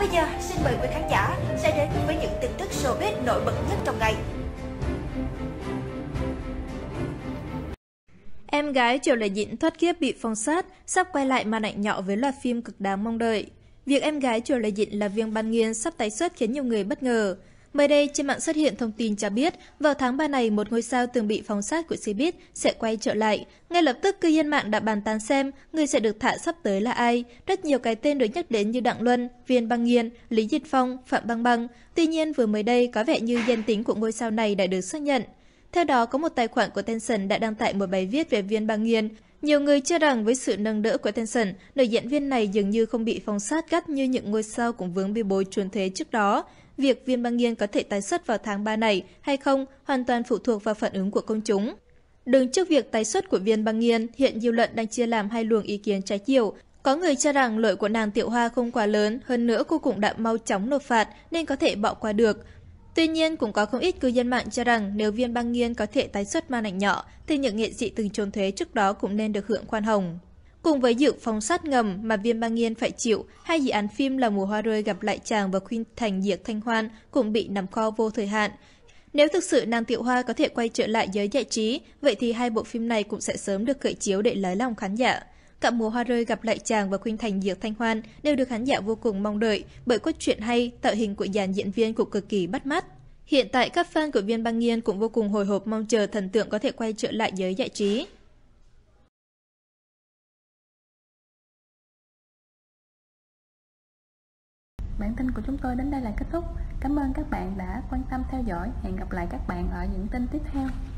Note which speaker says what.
Speaker 1: Còn bây giờ, xin mời quý khán giả sẽ đến với những tin tức showbiz nổi bật nhất trong ngày.
Speaker 2: Em gái Triệu Lệ Dĩnh thoát kiếp bị phong sát, sắp quay lại màn ảnh nhỏ với loạt phim cực đáng mong đợi. Việc em gái Triệu Lệ Dĩnh là viên ban nghiên sắp tái xuất khiến nhiều người bất ngờ. Mới đây, trên mạng xuất hiện thông tin cho biết, vào tháng 3 này, một ngôi sao từng bị phóng sát của Cbiz sẽ quay trở lại. Ngay lập tức, cư dân mạng đã bàn tán xem người sẽ được thả sắp tới là ai. Rất nhiều cái tên được nhắc đến như Đặng Luân, Viên Băng Nghiên, Lý Dịch Phong, Phạm Băng Băng. Tuy nhiên, vừa mới đây, có vẻ như danh tính của ngôi sao này đã được xác nhận. Theo đó, có một tài khoản của Tencent đã đăng tải một bài viết về viên băng nghiên. Nhiều người cho rằng với sự nâng đỡ của Tencent, nữ diễn viên này dường như không bị phong sát gắt như những ngôi sao cũng vướng bê bối trốn thuế trước đó. Việc viên băng nghiên có thể tái xuất vào tháng 3 này hay không hoàn toàn phụ thuộc vào phản ứng của công chúng. Đứng trước việc tái xuất của viên băng nghiên, hiện dư luận đang chia làm hai luồng ý kiến trái chiều. Có người cho rằng lỗi của nàng Tiểu Hoa không quá lớn, hơn nữa cô cũng đã mau chóng nộp phạt nên có thể bỏ qua được. Tuy nhiên, cũng có không ít cư dân mạng cho rằng nếu viên băng nghiên có thể tái xuất màn ảnh nhỏ, thì những nghệ sĩ từng trốn thuế trước đó cũng nên được hưởng khoan hồng. Cùng với dự phong sát ngầm mà Viên Bang Nghiên phải chịu, hai dự án phim là Mùa Hoa Rơi gặp lại chàng và Khuyên Thành Diệt Thanh Hoan cũng bị nằm kho vô thời hạn. Nếu thực sự nàng Tiệu Hoa có thể quay trở lại giới giải trí, vậy thì hai bộ phim này cũng sẽ sớm được khởi chiếu để lấy lòng khán giả. Cặp mùa hoa rơi gặp lại chàng và khuynh thành diệt Thanh Hoan đều được khán giả vô cùng mong đợi bởi cốt truyện hay, tạo hình của dàn diễn viên cũng cực kỳ bắt mắt. Hiện tại các fan của Viên Băng Nghiên cũng vô cùng hồi hộp mong chờ thần tượng có thể quay trở lại giới giải trí.
Speaker 3: Bản tin của chúng tôi đến đây là kết thúc. Cảm ơn các bạn đã quan tâm theo dõi. Hẹn gặp lại các bạn ở những tin tiếp theo.